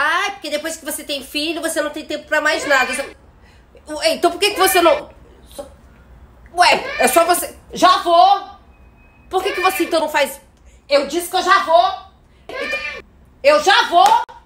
Ah, porque depois que você tem filho, você não tem tempo para mais nada. Você... Ué, então por que, que você não. Ué, é só você. Já vou! Por que, que você então não faz. Eu disse que eu já vou! Então... Eu já vou!